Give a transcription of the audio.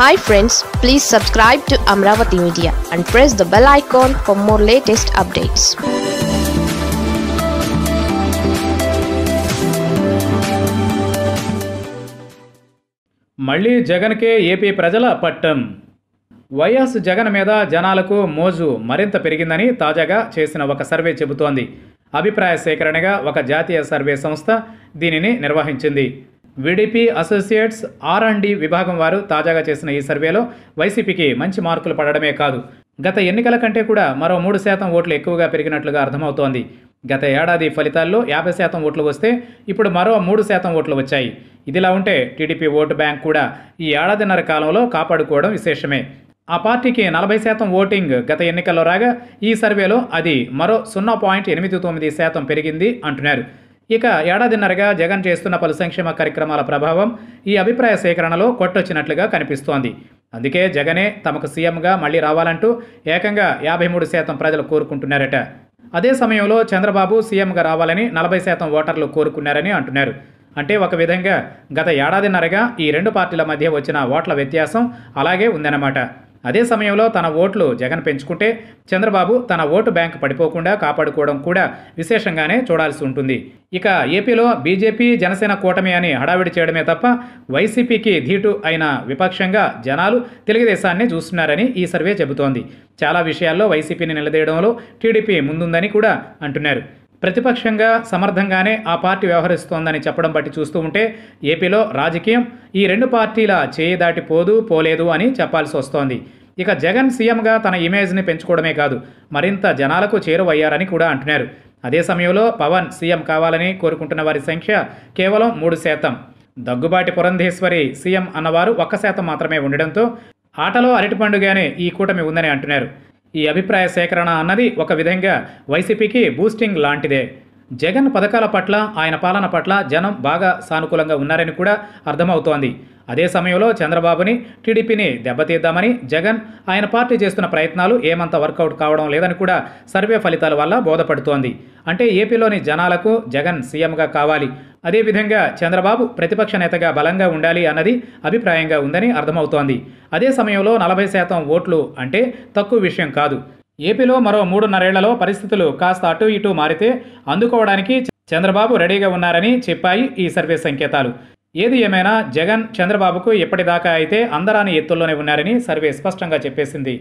hi friends please subscribe to Amaravati media and press the bell icon for more latest updates మళ్ళీ జగన్కే AP ప్రజల పట్టం YS Jagan మీద జనాలకు మోజు మరింత పెరిగిందని తాజాగా చేసిన ఒక సర్వే చెబుతోంది అభిప్రాయ సేకరణగా ఒక జాతీయ సర్వే సంస్థ దీనిని నిర్వహించింది VDP associates R and D విభాగం వారు తాజాగా చేసిన ఈ సర్వేలో వైసీపీకి మంచి మార్కులు పడడమే కాదు గత ఎన్నికల కంటే కూడా మరో మూడు శాతం ఓట్లు ఎక్కువగా పెరిగినట్లుగా అర్థమవుతోంది గత ఏడాది ఫలితాల్లో యాభై శాతం ఓట్లు వస్తే ఇప్పుడు మరో మూడు శాతం ఓట్లు వచ్చాయి ఇదిలా ఉంటే టీడీపీ ఓటు బ్యాంక్ కూడా ఈ ఏడాదిన్నర కాలంలో కాపాడుకోవడం విశేషమే ఆ పార్టీకి నలభై శాతం ఓటింగ్ గత ఎన్నికల్లో రాగా ఈ సర్వేలో అది మరో సున్నా పాయింట్ ఎనిమిది తొమ్మిది శాతం పెరిగింది అంటున్నారు ఇక ఏడాదిన్నరగా జగన్ చేస్తున్న పలు సంక్షేమ కార్యక్రమాల ప్రభావం ఈ అభిప్రాయ సేకరణలో కొట్టొచ్చినట్లుగా కనిపిస్తోంది అందుకే జగనే తమకు సీఎంగా మళ్లీ రావాలంటూ ఏకంగా యాభై మూడు శాతం ప్రజలు కోరుకుంటున్నారట అదే సమయంలో చంద్రబాబు సీఎంగా రావాలని నలభై శాతం ఓటర్లు కోరుకున్నారని అంటున్నారు అంటే ఒక విధంగా గత ఏడాదిన్నరగా ఈ రెండు పార్టీల మధ్య వచ్చిన ఓట్ల వ్యత్యాసం అలాగే ఉందన్నమాట అదే సమయంలో తన ఓట్లు జగన్ పెంచుకుంటే చంద్రబాబు తన ఓటు బ్యాంక్ పడిపోకుండా కాపాడుకోవడం కూడా విశేషంగానే చూడాల్సి ఉంటుంది ఇక ఏపీలో బీజేపీ జనసేన కూటమి అని హడావిడి చేయడమే తప్ప వైసీపీకి ధీటు అయిన విపక్షంగా జనాలు తెలుగుదేశాన్ని చూస్తున్నారని ఈ సర్వే చెబుతోంది చాలా విషయాల్లో వైసీపీని నిలదీయడంలో టీడీపీ ముందుందని కూడా అంటున్నారు ప్రతిపక్షంగా సమర్థంగానే ఆ పార్టీ వ్యవహరిస్తోందని చెప్పడం బట్టి చూస్తూ ఉంటే ఏపీలో రాజకీయం ఈ రెండు పార్టీల చేయి దాటిపోదు పోలేదు అని చెప్పాల్సి వస్తోంది ఇక జగన్ సీఎంగా తన ఇమేజ్ని పెంచుకోవడమే కాదు మరింత జనాలకు చేరువయ్యారని కూడా అంటున్నారు అదే సమయంలో పవన్ సీఎం కావాలని కోరుకుంటున్న వారి సంఖ్య కేవలం మూడు శాతం దగ్గుబాటి పురంధేశ్వరి సీఎం అన్నవారు ఒక్క శాతం మాత్రమే ఉండడంతో ఆటలో అరటి పండుగనే ఈ కూటమి ఉందని అంటున్నారు ఈ అభిప్రాయ సేకరణ అన్నది ఒక విధంగా వైసీపీకి బూస్టింగ్ లాంటిదే జగన్ పథకాల పట్ల ఆయన పాలన పట్ల జనం బాగా సానుకూలంగా ఉన్నారని కూడా అర్థమవుతోంది అదే సమయంలో చంద్రబాబుని టీడీపీని దెబ్బతీద్దామని జగన్ ఆయన పార్టీ చేస్తున్న ప్రయత్నాలు ఏమంత వర్కౌట్ కావడం లేదని కూడా సర్వే ఫలితాల వల్ల బోధపడుతోంది అంటే ఏపీలోని జనాలకు జగన్ సీఎంగా కావాలి అదేవిధంగా చంద్రబాబు ప్రతిపక్ష నేతగా బలంగా ఉండాలి అన్నది అభిప్రాయంగా ఉందని అర్థమవుతోంది అదే సమయంలో నలభై శాతం ఓట్లు అంటే తక్కువ విషయం కాదు ఏపీలో మరో మూడున్నరేళ్లలో పరిస్థితులు కాస్త అటు ఇటు మారితే అందుకోవడానికి చంద్రబాబు రెడీగా ఉన్నారని చెప్పాయి ఈ సర్వే సంకేతాలు ఏది ఏమైనా జగన్ చంద్రబాబుకు ఎప్పటిదాకా అయితే అందరాని ఎత్తుల్లోనే ఉన్నారని సర్వే స్పష్టంగా చెప్పేసింది